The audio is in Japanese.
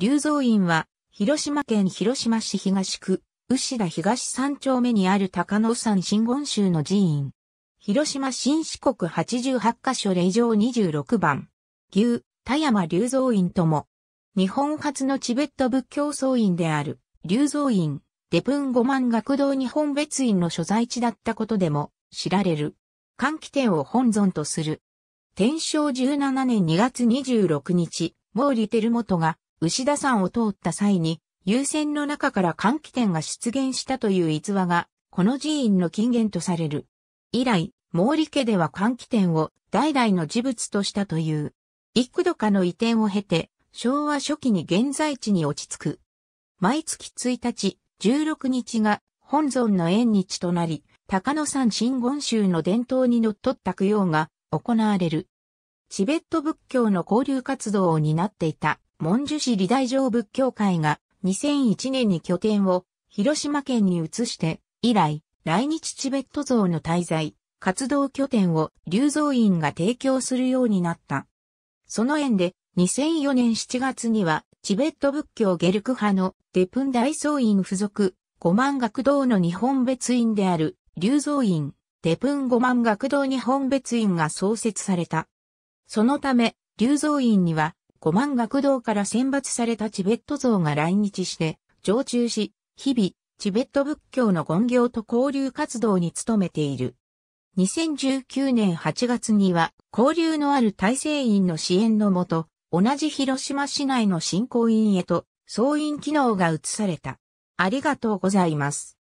龍蔵院は、広島県広島市東区、牛田東三丁目にある高野山新言宗の寺院。広島新四国88カ所令状26番。牛、田山龍蔵院とも。日本初のチベット仏教僧院である、龍蔵院、デプン五万学堂日本別院の所在地だったことでも、知られる。換気店を本尊とする。天正17年2月26日、毛利輝元が牛田山を通った際に、優先の中から換気点が出現したという逸話が、この寺院の金源とされる。以来、毛利家では換気点を代々の事物としたという。幾度かの移転を経て、昭和初期に現在地に落ち着く。毎月1日、16日が本尊の縁日となり、高野山真言宗の伝統にのっとった供養が行われる。チベット仏教の交流活動を担っていた文殊市理大乗仏教会が2001年に拠点を広島県に移して、以来、来日チベット像の滞在、活動拠点を流造院が提供するようになった。その縁で、2004年7月には、チベット仏教ゲルク派のデプン大僧院付属、五万学堂の日本別院である、流造院、デプン五万学堂日本別院が創設された。そのため、流蔵院には、5万学童から選抜されたチベット像が来日して、常駐し、日々、チベット仏教の言行と交流活動に努めている。2019年8月には、交流のある大制院の支援のもと、同じ広島市内の振興院へと、総員機能が移された。ありがとうございます。